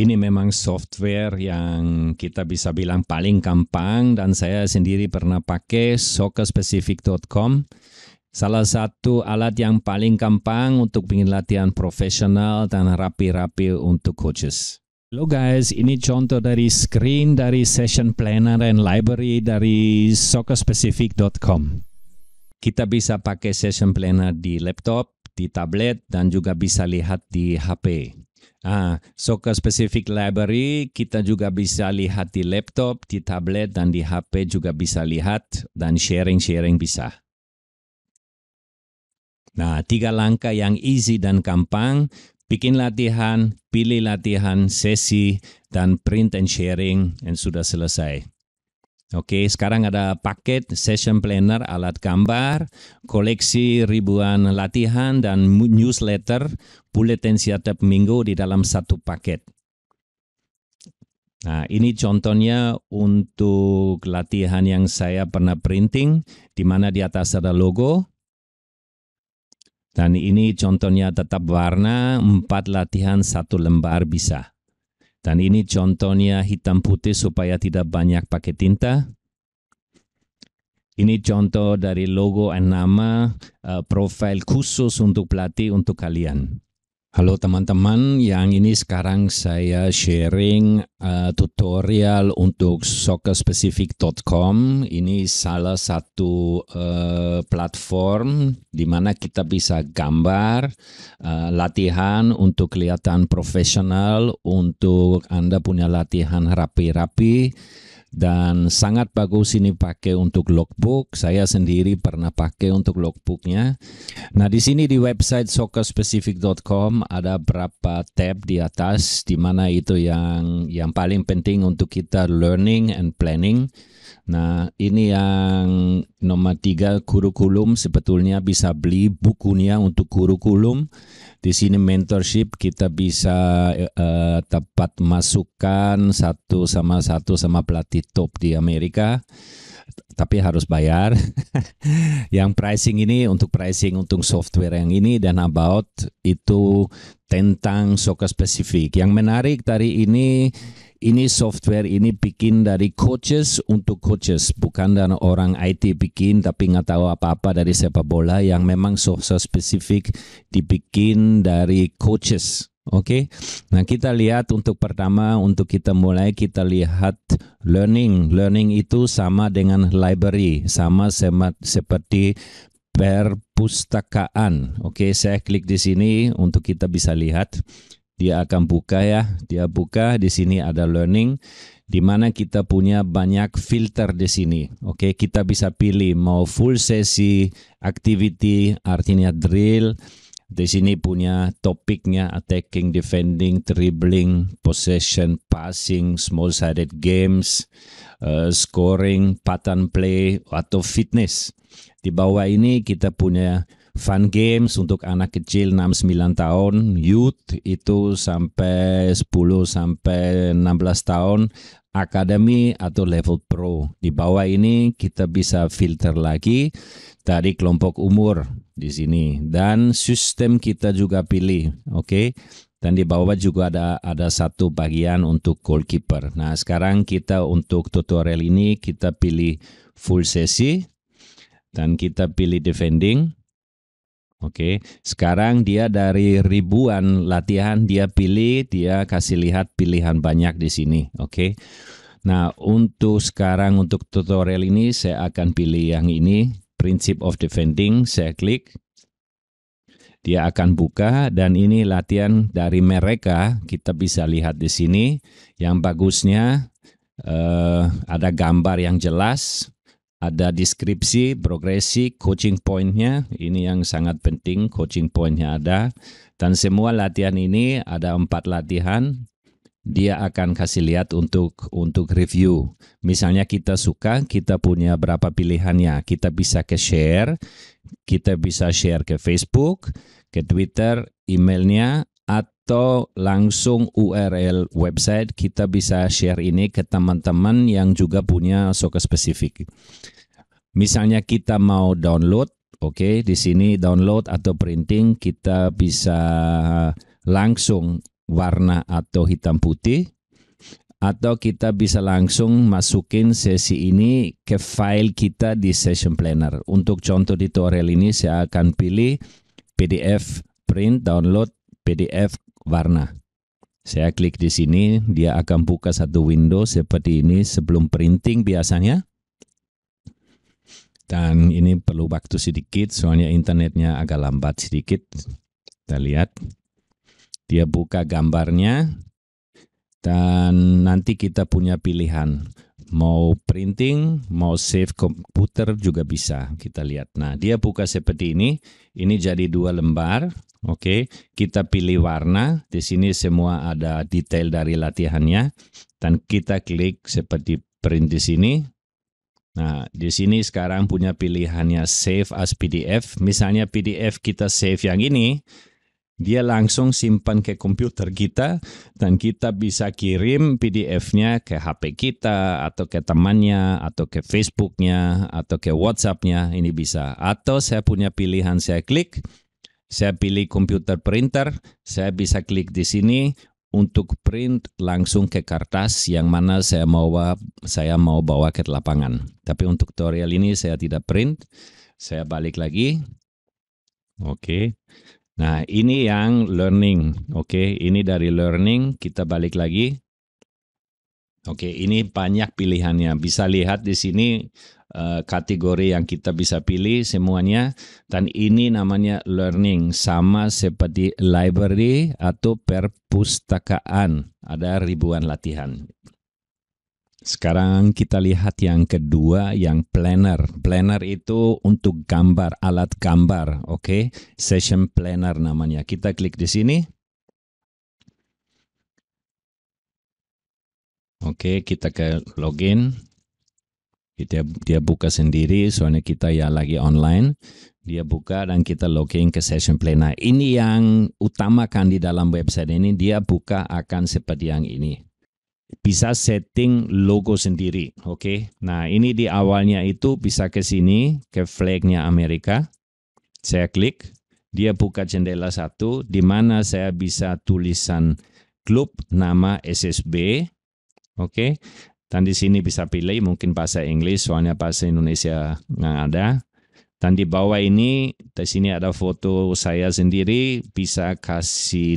Ini memang software yang kita bisa bilang paling gampang dan saya sendiri pernah pakai soccerspecific.com. Salah satu alat yang paling gampang untuk bikin latihan profesional dan rapi-rapi untuk coaches. Halo guys, ini contoh dari screen dari session planner and library dari soccerspecific.com. Kita bisa pakai session planner di laptop, di tablet, dan juga bisa lihat di HP. Ah, Soka Specific Library kita juga bisa lihat di laptop, di tablet, dan di HP juga bisa lihat dan sharing-sharing bisa. Nah, tiga langkah yang easy dan gampang, bikin latihan, pilih latihan, sesi, dan print and sharing, dan sudah selesai. Oke, sekarang ada paket session planner, alat gambar, koleksi ribuan latihan dan newsletter bulletin setiap minggu di dalam satu paket. Nah, ini contohnya untuk latihan yang saya pernah printing, di mana di atas ada logo. Dan ini contohnya tetap warna, empat latihan, satu lembar bisa. Dan ini contohnya hitam putih supaya tidak banyak pakai tinta. Ini contoh dari logo dan nama uh, profil khusus untuk pelatih untuk kalian. Halo teman-teman, yang ini sekarang saya sharing uh, tutorial untuk soccerspecific.com. Ini salah satu uh, platform di mana kita bisa gambar uh, latihan untuk kelihatan profesional, untuk Anda punya latihan rapi-rapi dan sangat bagus ini pakai untuk logbook. Saya sendiri pernah pakai untuk logbooknya. Nah di sini di website soccerspecific.com ada berapa tab di atas, di mana itu yang yang paling penting untuk kita learning and planning. Nah, ini yang nomor tiga kurikulum sebetulnya bisa beli bukunya untuk kurikulum. Di sini mentorship kita bisa uh, eh, dapat masukan satu sama satu sama pelatih top di Amerika. Tapi harus bayar. yang pricing ini untuk pricing untuk software yang ini dan about itu tentang soka spesifik. Yang menarik dari ini ini software ini bikin dari coaches untuk coaches, bukan dari orang IT bikin tapi nggak tahu apa-apa dari sepak bola yang memang software spesifik dibikin dari coaches. Oke, okay? nah kita lihat untuk pertama untuk kita mulai kita lihat learning, learning itu sama dengan library, sama semat, seperti perpustakaan. Oke, okay? saya klik di sini untuk kita bisa lihat dia akan buka ya. Dia buka di sini ada learning di mana kita punya banyak filter di sini. Oke, okay? kita bisa pilih mau full sesi, activity, artinya drill. Di sini punya topiknya attacking, defending, dribbling, possession, passing, small-sided games, uh, scoring, pattern play, atau fitness. Di bawah ini kita punya fun games untuk anak kecil 6-9 tahun, youth itu sampai 10 sampai 16 tahun, academy atau level pro. Di bawah ini kita bisa filter lagi dari kelompok umur di sini dan sistem kita juga pilih, oke? Okay? Dan di bawah juga ada ada satu bagian untuk goalkeeper. Nah, sekarang kita untuk tutorial ini kita pilih full sesi dan kita pilih defending Oke, sekarang dia dari ribuan latihan dia pilih, dia kasih lihat pilihan banyak di sini. Oke. Nah, untuk sekarang untuk tutorial ini saya akan pilih yang ini, Principle of Defending, saya klik. Dia akan buka dan ini latihan dari mereka, kita bisa lihat di sini. Yang bagusnya uh, ada gambar yang jelas, ada deskripsi, progresi, coaching pointnya. Ini yang sangat penting, coaching pointnya ada. Dan semua latihan ini ada empat latihan. Dia akan kasih lihat untuk untuk review. Misalnya kita suka, kita punya berapa pilihannya. Kita bisa ke share, kita bisa share ke Facebook, ke Twitter, emailnya, atau langsung URL website kita bisa share ini ke teman-teman yang juga punya soka spesifik. Misalnya kita mau download, oke, okay, di sini download atau printing kita bisa langsung warna atau hitam putih atau kita bisa langsung masukin sesi ini ke file kita di session planner. Untuk contoh di tutorial ini saya akan pilih PDF print download PDF warna. Saya klik di sini, dia akan buka satu window seperti ini sebelum printing biasanya. Dan ini perlu waktu sedikit, soalnya internetnya agak lambat sedikit. Kita lihat. Dia buka gambarnya, dan nanti kita punya pilihan mau printing, mau save komputer juga bisa kita lihat. Nah, dia buka seperti ini. Ini jadi dua lembar. Oke, kita pilih warna. Di sini semua ada detail dari latihannya. Dan kita klik seperti print di sini. Nah, di sini sekarang punya pilihannya save as PDF. Misalnya PDF kita save yang ini, dia langsung simpan ke komputer kita dan kita bisa kirim PDF-nya ke HP kita atau ke temannya atau ke Facebooknya atau ke WhatsApp-nya ini bisa atau saya punya pilihan saya klik saya pilih komputer printer saya bisa klik di sini untuk print langsung ke kertas yang mana saya mau bawa, saya mau bawa ke lapangan. Tapi untuk tutorial ini saya tidak print. Saya balik lagi. Oke. Okay. Nah, ini yang learning. Oke, okay? ini dari learning kita balik lagi. Oke, okay, ini banyak pilihannya. Bisa lihat di sini uh, kategori yang kita bisa pilih semuanya dan ini namanya learning sama seperti library atau perpustakaan. Ada ribuan latihan. Sekarang kita lihat yang kedua, yang planner. Planner itu untuk gambar, alat gambar, oke? Okay? Session planner namanya. Kita klik di sini. Oke, okay, kita ke login. Dia, dia buka sendiri, soalnya kita ya lagi online. Dia buka dan kita login ke session planner. Ini yang utamakan di dalam website ini, dia buka akan seperti yang ini bisa setting logo sendiri, oke? Okay? Nah, ini di awalnya itu bisa ke sini, ke flagnya Amerika. Saya klik, dia buka jendela satu, di mana saya bisa tulisan klub, nama SSB, oke? Okay? Dan di sini bisa pilih mungkin bahasa Inggris, soalnya bahasa Indonesia nggak ada. Dan di bawah ini, di sini ada foto saya sendiri, bisa kasih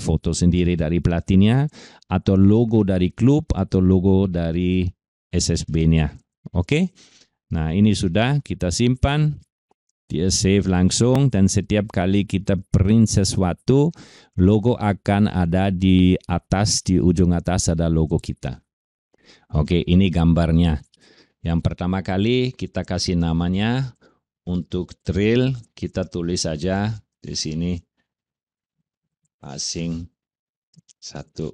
foto sendiri dari pelatihnya, atau logo dari klub, atau logo dari SSB-nya. Oke, okay? nah ini sudah kita simpan, dia save langsung, dan setiap kali kita print sesuatu, logo akan ada di atas, di ujung atas ada logo kita. Oke, okay, ini gambarnya. Yang pertama kali kita kasih namanya untuk trail kita tulis saja di sini passing satu.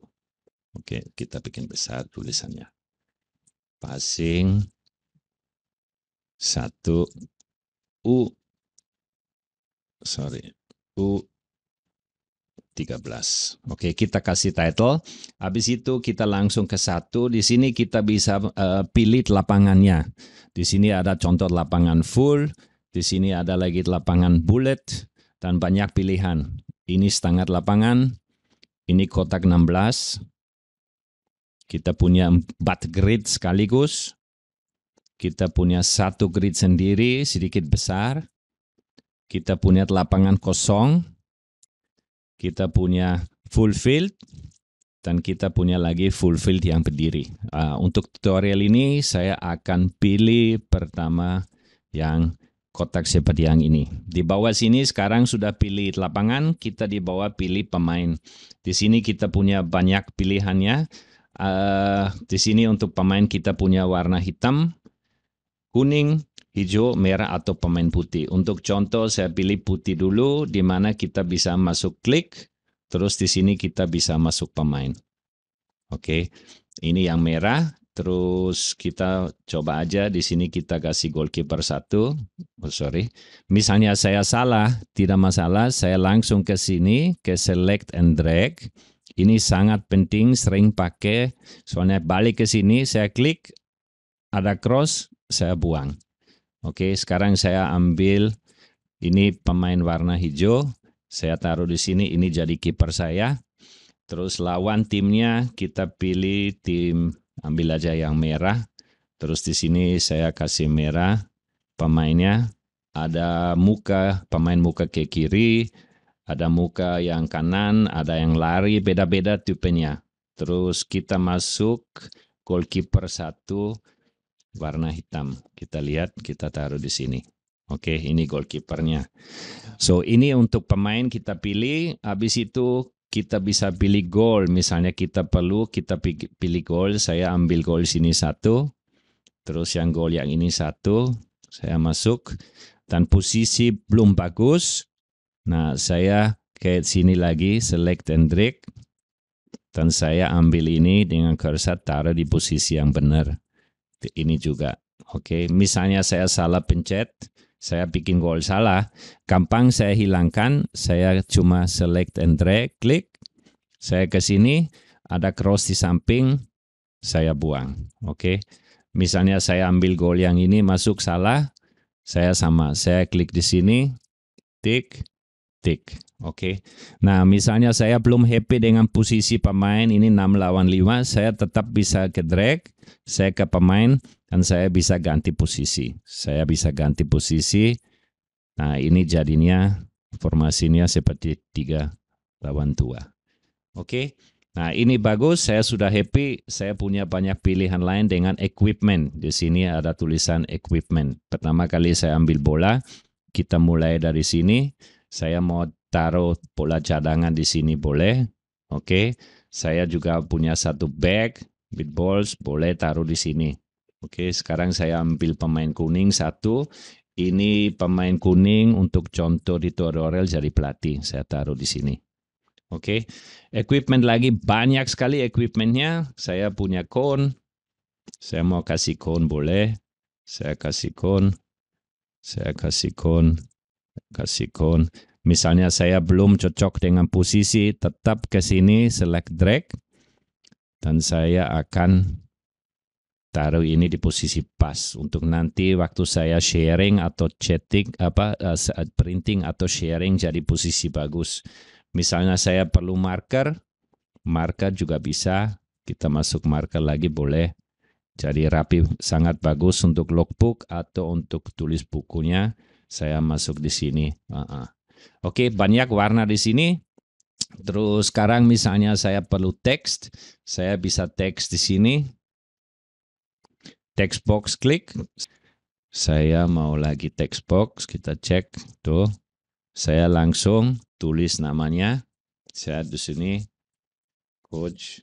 Oke, kita bikin besar tulisannya. Passing satu U sorry U 13. Oke, kita kasih title. Habis itu kita langsung ke satu. Di sini kita bisa uh, pilih lapangannya. Di sini ada contoh lapangan full di sini ada lagi lapangan bulat dan banyak pilihan. Ini setengah lapangan, ini kotak 16. Kita punya 4 grid sekaligus. Kita punya satu grid sendiri sedikit besar. Kita punya lapangan kosong. Kita punya full field dan kita punya lagi full field yang berdiri. Ah, untuk tutorial ini saya akan pilih pertama yang kotak seperti yang ini. Di bawah sini sekarang sudah pilih lapangan, kita di bawah pilih pemain. Di sini kita punya banyak pilihannya. Uh, di sini untuk pemain kita punya warna hitam, kuning, hijau, merah, atau pemain putih. Untuk contoh saya pilih putih dulu, di mana kita bisa masuk klik, terus di sini kita bisa masuk pemain. Oke, okay. ini yang merah, Terus kita coba aja di sini kita kasih goalkeeper satu. Oh, sorry. Misalnya saya salah, tidak masalah. Saya langsung ke sini, ke select and drag. Ini sangat penting, sering pakai. Soalnya balik ke sini, saya klik, ada cross, saya buang. Oke, sekarang saya ambil ini pemain warna hijau. Saya taruh di sini, ini jadi kiper saya. Terus lawan timnya, kita pilih tim ambil aja yang merah. Terus di sini saya kasih merah pemainnya. Ada muka, pemain muka ke kiri, ada muka yang kanan, ada yang lari, beda-beda tipenya. Terus kita masuk goalkeeper satu warna hitam. Kita lihat, kita taruh di sini. Oke, ini goalkeepernya. So, ini untuk pemain kita pilih. Habis itu kita bisa pilih goal. Misalnya kita perlu, kita pilih goal. Saya ambil goal sini satu. Terus yang goal yang ini satu. Saya masuk. Dan posisi belum bagus. Nah, saya ke sini lagi. Select and drag. Dan saya ambil ini dengan cursor taruh di posisi yang benar. Ini juga. Oke, okay. misalnya saya salah pencet. Saya bikin gol salah, gampang saya hilangkan, saya cuma select and drag, klik, saya ke sini, ada cross di samping, saya buang. Oke, okay? misalnya saya ambil gol yang ini masuk salah, saya sama, saya klik di sini, tik, tik. Oke. Okay. Nah, misalnya saya belum happy dengan posisi pemain ini 6 lawan 5, saya tetap bisa ke drag, saya ke pemain, kan saya bisa ganti posisi. Saya bisa ganti posisi. Nah, ini jadinya formasinya seperti tiga lawan dua. Oke. Okay? Nah, ini bagus. Saya sudah happy. Saya punya banyak pilihan lain dengan equipment. Di sini ada tulisan equipment. Pertama kali saya ambil bola, kita mulai dari sini. Saya mau taruh bola cadangan di sini boleh. Oke. Okay? Saya juga punya satu bag, bit balls boleh taruh di sini. Oke, sekarang saya ambil pemain kuning satu. Ini pemain kuning untuk contoh di tutorial jadi pelatih. Saya taruh di sini. Oke, equipment lagi banyak sekali equipmentnya. Saya punya cone. Saya mau kasih cone boleh. Saya kasih cone. Saya kasih cone. Kasih cone. Misalnya saya belum cocok dengan posisi, tetap ke sini, select drag. Dan saya akan taruh ini di posisi pas untuk nanti waktu saya sharing atau chatting apa eh, saat eh, printing atau sharing jadi posisi bagus. Misalnya saya perlu marker, marker juga bisa kita masuk marker lagi boleh. Jadi rapi sangat bagus untuk logbook atau untuk tulis bukunya. Saya masuk di sini. Uh -uh. Oke, banyak warna di sini. Terus sekarang misalnya saya perlu teks, saya bisa teks di sini box klik. Saya mau lagi box, kita cek tuh. Saya langsung tulis namanya. Saya di sini coach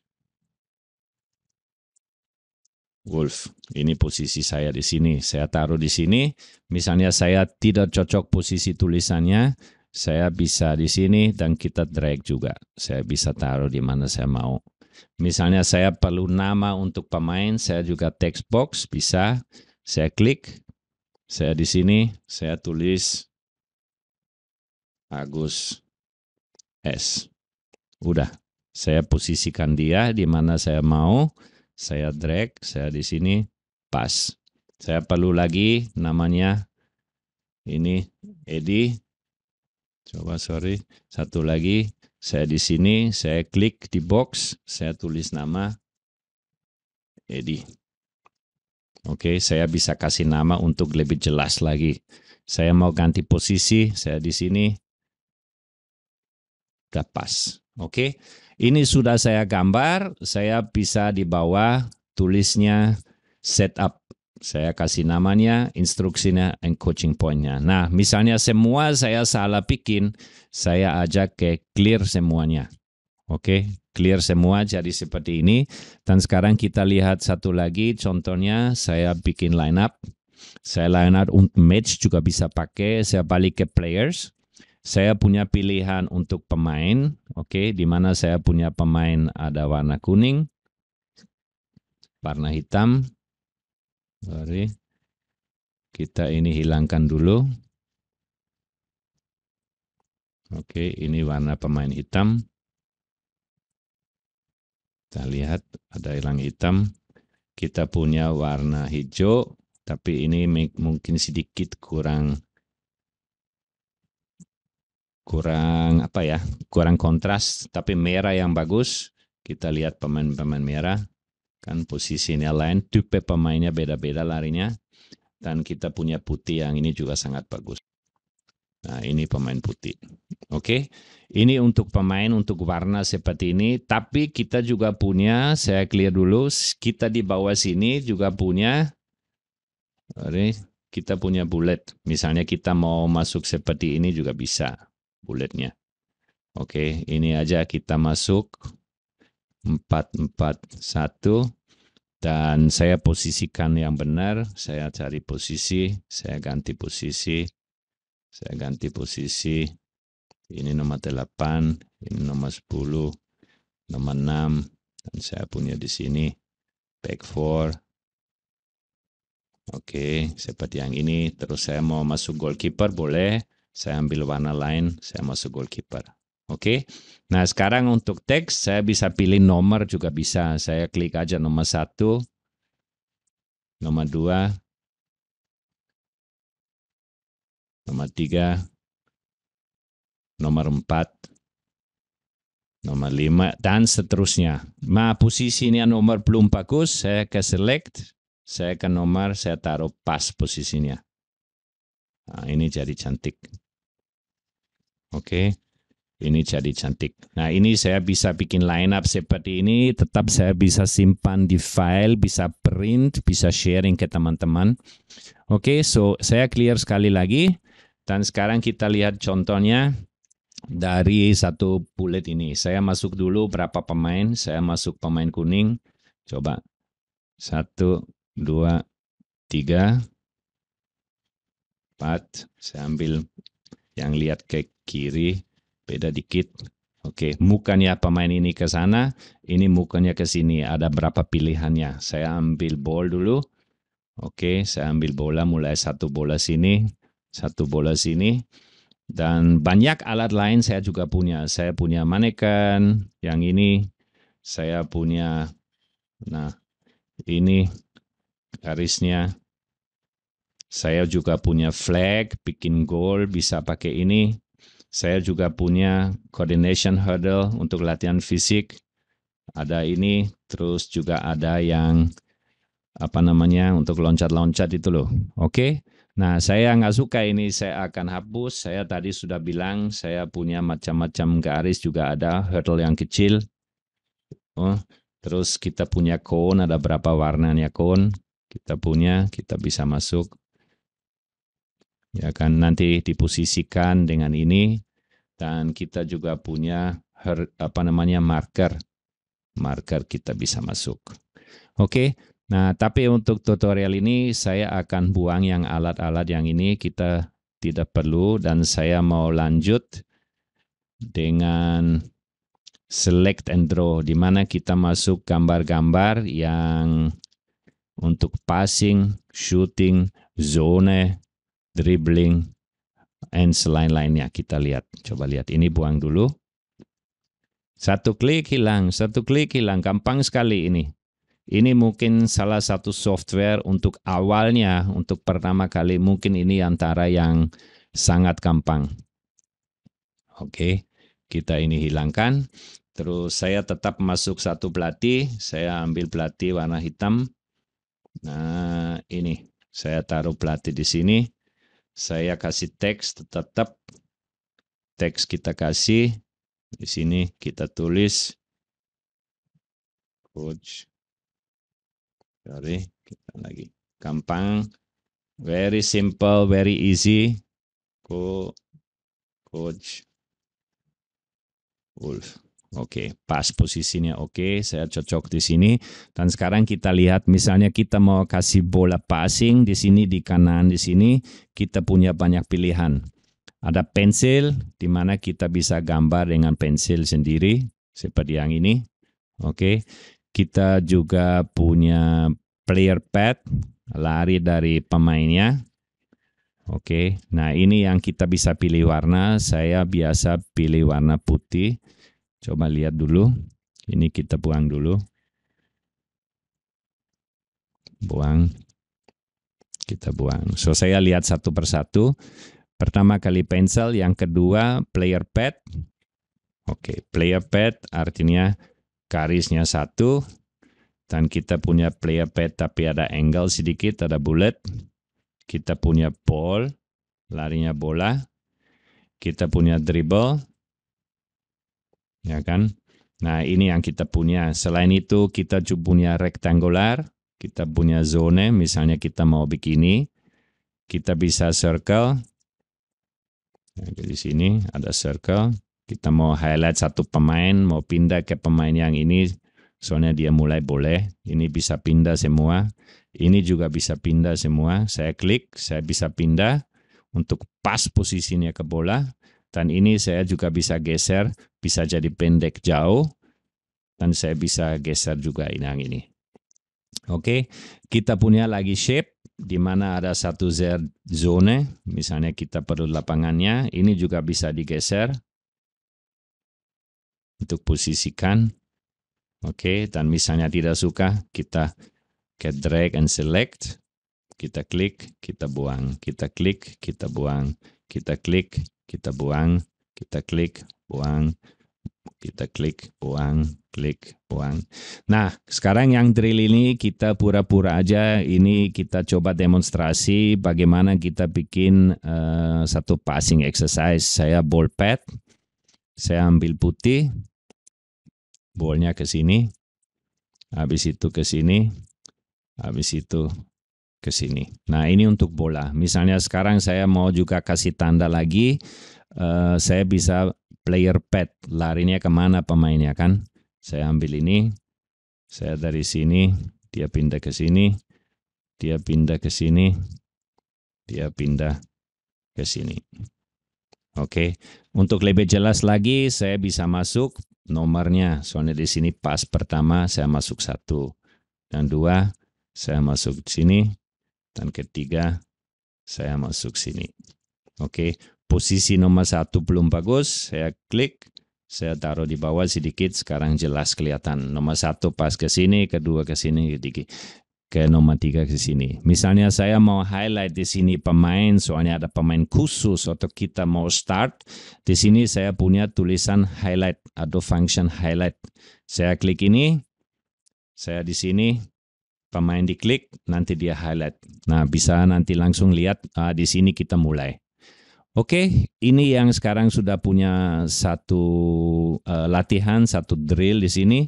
Wolf. Ini posisi saya di sini. Saya taruh di sini. Misalnya saya tidak cocok posisi tulisannya, saya bisa di sini dan kita drag juga. Saya bisa taruh di mana saya mau. Misalnya saya perlu nama untuk pemain, saya juga text box bisa. Saya klik, saya di sini, saya tulis Agus S. Udah, saya posisikan dia di mana saya mau. Saya drag, saya di sini, pas. Saya perlu lagi namanya ini Edi. Coba sorry, satu lagi saya di sini, saya klik di box, saya tulis nama Edi. Oke, saya bisa kasih nama untuk lebih jelas lagi. Saya mau ganti posisi, saya di sini. Udah pas. Oke, ini sudah saya gambar, saya bisa di bawah tulisnya setup saya kasih namanya, instruksinya, and coaching pointnya. Nah, misalnya semua saya salah bikin, saya ajak ke clear semuanya. Oke, okay? clear semua jadi seperti ini. Dan sekarang kita lihat satu lagi contohnya saya bikin line up. Saya line up untuk match juga bisa pakai. Saya balik ke players. Saya punya pilihan untuk pemain. Oke, okay? di mana saya punya pemain ada warna kuning, warna hitam. Sorry. Kita ini hilangkan dulu. Oke, ini warna pemain hitam. Kita lihat ada hilang hitam. Kita punya warna hijau, tapi ini mungkin sedikit kurang kurang apa ya? Kurang kontras, tapi merah yang bagus. Kita lihat pemain-pemain merah kan posisinya lain, tipe pemainnya beda-beda larinya dan kita punya putih yang ini juga sangat bagus. Nah, ini pemain putih. Oke, okay? ini untuk pemain untuk warna seperti ini. Tapi kita juga punya, saya clear dulu, kita di bawah sini juga punya, sorry, kita punya bullet. Misalnya kita mau masuk seperti ini juga bisa bulletnya. Oke, okay? ini aja kita masuk. empat empat satu Dan saya posisikan yang benar, saya cari posisi, saya ganti posisi saya ganti posisi ini nomor 8 ini nomor 10 nomor 6 dan saya punya di sini back 4 Oke, okay, seperti yang ini. Terus saya mau masuk goalkeeper, boleh. Saya ambil warna lain, saya masuk goalkeeper. Oke, okay? nah sekarang untuk teks, saya bisa pilih nomor juga bisa. Saya klik aja nomor satu, nomor dua, nomor tiga, nomor empat, nomor lima, dan seterusnya. Ma posisinya nomor belum bagus, saya ke select, saya ke nomor, saya taruh pas posisinya. Nah, ini jadi cantik. Oke. Okay ini jadi cantik. Nah ini saya bisa bikin line up seperti ini, tetap saya bisa simpan di file, bisa print, bisa sharing ke teman-teman. Oke, okay, so saya clear sekali lagi. Dan sekarang kita lihat contohnya dari satu bullet ini. Saya masuk dulu berapa pemain. Saya masuk pemain kuning. Coba. Satu, dua, tiga, empat. Saya ambil yang lihat ke kiri. Beda dikit. Oke, mukanya pemain ini ke sana, ini mukanya ke sini. Ada berapa pilihannya? Saya ambil ball dulu. Oke, saya ambil bola mulai satu bola sini satu bola sini. Dan banyak alat lain saya juga punya. Saya punya manekan, yang ini saya punya, nah ini garisnya. Saya juga punya flag, bikin gol bisa pakai ini. Saya juga punya coordination hurdle untuk latihan fisik. Ada ini, terus juga ada yang apa namanya untuk loncat-loncat itu loh. Oke. Okay? Nah, saya nggak suka ini, saya akan hapus. Saya tadi sudah bilang, saya punya macam-macam garis juga ada, hurdle yang kecil. Oh, terus kita punya cone, ada berapa warnanya cone. Kita punya, kita bisa masuk. Ya kan, nanti diposisikan dengan ini. Dan kita juga punya apa namanya marker. Marker kita bisa masuk. Oke, okay, Nah, tapi untuk tutorial ini saya akan buang yang alat-alat yang ini kita tidak perlu dan saya mau lanjut dengan select and draw di mana kita masuk gambar-gambar yang untuk passing, shooting, zone, dribbling, and selain-lainnya. Kita lihat, coba lihat. Ini buang dulu. Satu klik hilang, satu klik hilang. Gampang sekali ini. Ini mungkin salah satu software untuk awalnya, untuk pertama kali mungkin ini antara yang sangat gampang. Oke, kita ini hilangkan. Terus saya tetap masuk satu pelatih, saya ambil pelatih warna hitam. Nah, ini saya taruh pelatih di sini. Saya kasih teks tetap teks kita kasih di sini kita tulis coach Sorry, kita lagi. Gampang. Very simple, very easy. Co coach Wolf. Oke, okay, pas posisinya oke, okay, saya cocok di sini. Dan sekarang kita lihat misalnya kita mau kasih bola passing di sini di kanan di sini, kita punya banyak pilihan. Ada pensil di mana kita bisa gambar dengan pensil sendiri seperti yang ini. Oke. Okay. Kita juga punya player pad, lari dari pemainnya. Oke, nah ini yang kita bisa pilih warna. Saya biasa pilih warna putih. Coba lihat dulu. Ini kita buang dulu. Buang. Kita buang. So, saya lihat satu persatu. Pertama kali pencil, yang kedua player pad. Oke, player pad artinya garisnya satu, dan kita punya player pad tapi ada angle sedikit, ada bullet. Kita punya ball, larinya bola. Kita punya dribble. Ya kan? Nah, ini yang kita punya. Selain itu, kita juga punya rectangular, kita punya zone, misalnya kita mau begini. Kita bisa circle. Nah, di sini ada circle kita mau highlight satu pemain mau pindah ke pemain yang ini soalnya dia mulai boleh ini bisa pindah semua ini juga bisa pindah semua saya klik saya bisa pindah untuk pas posisinya ke bola dan ini saya juga bisa geser bisa jadi pendek jauh dan saya bisa geser juga ini yang ini oke okay. kita punya lagi shape di mana ada satu zone misalnya kita perlu lapangannya ini juga bisa digeser untuk posisikan. Oke, okay, dan misalnya tidak suka, kita get drag and select, kita klik, kita buang, kita klik, kita buang, kita klik, kita buang, kita klik, buang, kita klik, buang, klik, buang. Nah, sekarang yang drill ini kita pura-pura aja. Ini kita coba demonstrasi bagaimana kita bikin uh, satu passing exercise. Saya ball pad saya ambil putih, bolnya ke sini, habis itu ke sini, habis itu ke sini. Nah ini untuk bola. Misalnya sekarang saya mau juga kasih tanda lagi, eh, saya bisa player pad, larinya kemana pemainnya kan. Saya ambil ini, saya dari sini, dia pindah ke sini, dia pindah ke sini, dia pindah ke sini. Oke, okay. untuk lebih jelas lagi saya bisa masuk nomornya, soalnya di sini pas pertama saya masuk satu, dan dua saya masuk sini, dan ketiga saya masuk sini. Oke, okay. posisi nomor satu belum bagus, saya klik, saya taruh di bawah sedikit, sekarang jelas kelihatan. Nomor satu pas ke sini, kedua ke sini, sedikit. Gitu ke nomor tiga ke sini. Misalnya saya mau highlight di sini pemain, soalnya ada pemain khusus atau kita mau start. Di sini saya punya tulisan highlight atau function highlight. Saya klik ini, saya di sini, pemain diklik, nanti dia highlight. Nah, bisa nanti langsung lihat ah, di sini kita mulai. Oke, okay, ini yang sekarang sudah punya satu uh, latihan, satu drill di sini.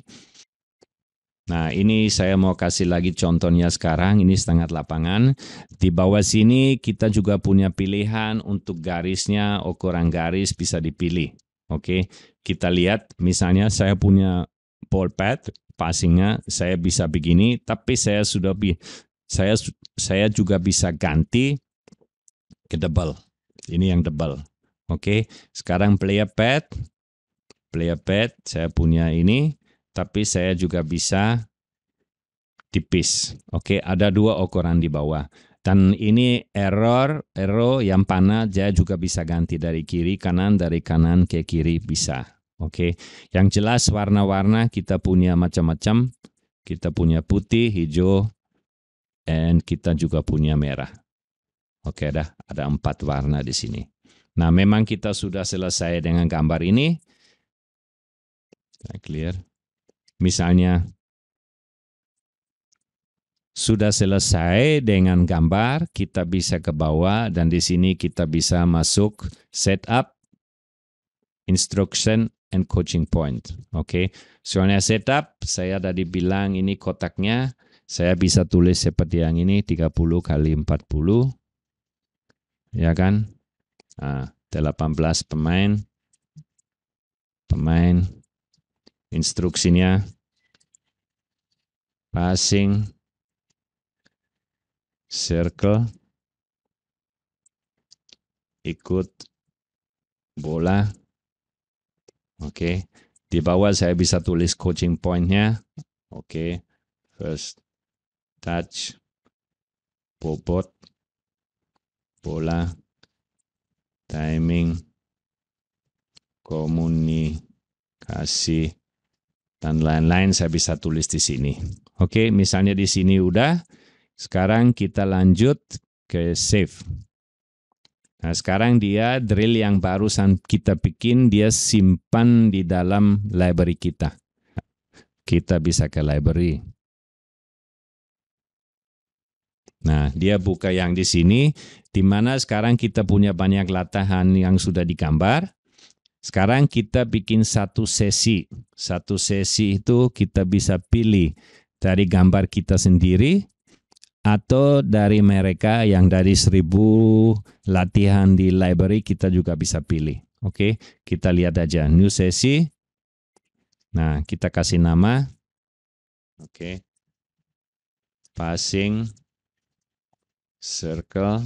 Nah, ini saya mau kasih lagi contohnya sekarang. Ini setengah lapangan. Di bawah sini kita juga punya pilihan untuk garisnya, ukuran garis bisa dipilih. Oke, kita lihat misalnya saya punya ball pad, passingnya saya bisa begini, tapi saya sudah bi saya saya juga bisa ganti ke double. Ini yang double. Oke, sekarang player pad, player pad saya punya ini tapi saya juga bisa tipis. Oke, ada dua ukuran di bawah. Dan ini error, error yang panah saya juga bisa ganti dari kiri kanan, dari kanan ke kiri bisa. Oke, yang jelas warna-warna kita punya macam-macam. Kita punya putih, hijau, and kita juga punya merah. Oke dah, ada empat warna di sini. Nah, memang kita sudah selesai dengan gambar ini. Saya clear. Misalnya, sudah selesai dengan gambar, kita bisa ke bawah dan di sini kita bisa masuk setup, instruction, and coaching point. Oke, okay? soalnya setup, saya tadi bilang ini kotaknya, saya bisa tulis seperti yang ini 30 kali 40, ya kan? Nah, 18 pemain, pemain, instruksinya passing circle ikut bola oke okay. di bawah saya bisa tulis coaching pointnya oke okay. first touch bobot bola timing komunikasi dan lain-lain saya bisa tulis di sini. Oke, misalnya di sini udah. Sekarang kita lanjut ke save. Nah, sekarang dia drill yang barusan kita bikin, dia simpan di dalam library kita. Kita bisa ke library. Nah, dia buka yang di sini, di mana sekarang kita punya banyak latahan yang sudah digambar. Sekarang kita bikin satu sesi. Satu sesi itu kita bisa pilih dari gambar kita sendiri atau dari mereka yang dari seribu latihan di library kita juga bisa pilih. Oke, kita lihat aja. New sesi. Nah, kita kasih nama. Oke. Passing circle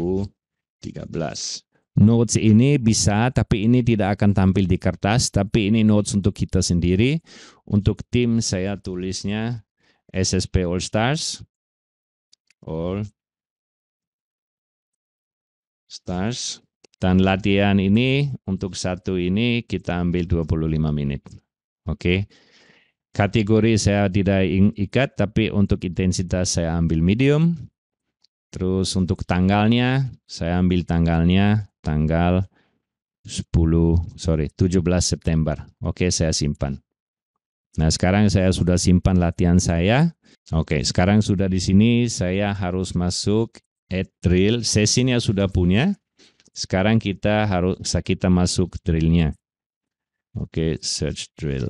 U13. Notes ini bisa, tapi ini tidak akan tampil di kertas, tapi ini notes untuk kita sendiri. Untuk tim saya tulisnya SSP All Stars. All Stars. Dan latihan ini untuk satu ini kita ambil 25 menit. Oke. Okay. Kategori saya tidak ikat, tapi untuk intensitas saya ambil medium. Terus untuk tanggalnya, saya ambil tanggalnya tanggal 10 sorry 17 September. Oke, saya simpan. Nah, sekarang saya sudah simpan latihan saya. Oke, sekarang sudah di sini saya harus masuk add drill. Sesinya sudah punya. Sekarang kita harus kita masuk drillnya. Oke, search drill.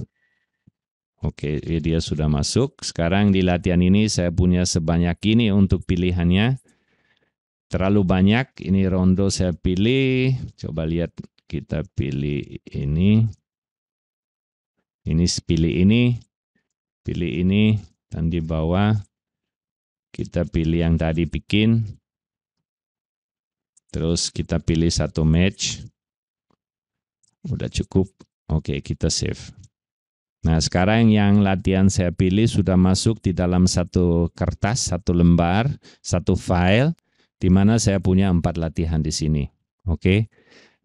Oke, dia sudah masuk. Sekarang di latihan ini saya punya sebanyak ini untuk pilihannya terlalu banyak. Ini rondo saya pilih. Coba lihat kita pilih ini. Ini pilih ini. Pilih ini. Dan di bawah kita pilih yang tadi bikin. Terus kita pilih satu match. Udah cukup. Oke, kita save. Nah, sekarang yang latihan saya pilih sudah masuk di dalam satu kertas, satu lembar, satu file di mana saya punya empat latihan di sini. Oke. Okay?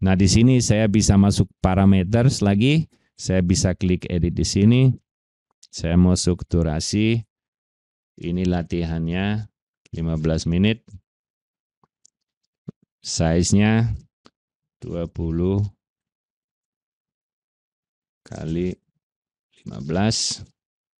Nah, di sini saya bisa masuk parameters lagi. Saya bisa klik edit di sini. Saya masuk durasi. Ini latihannya 15 menit. Size-nya 20 kali 15.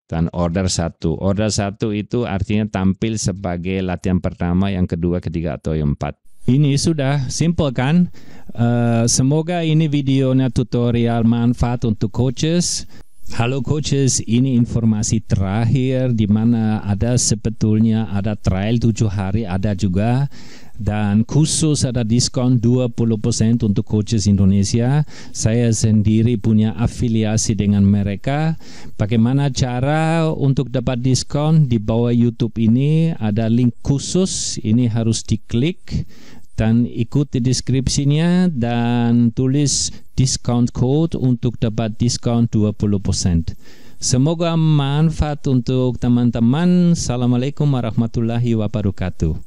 Dan order satu. Order satu itu artinya tampil sebagai latihan pertama, yang kedua, ketiga, atau yang empat. Ini sudah simple kan? Uh, semoga ini videonya tutorial manfaat untuk coaches. Halo coaches, ini informasi terakhir di mana ada sebetulnya ada trial tujuh hari, ada juga dan khusus ada diskon 20% untuk coaches Indonesia. Saya sendiri punya afiliasi dengan mereka. Bagaimana cara untuk dapat diskon di bawah YouTube ini ada link khusus. Ini harus diklik dan ikuti deskripsinya dan tulis discount code untuk dapat diskon 20%. Semoga manfaat untuk teman-teman. Assalamualaikum warahmatullahi wabarakatuh.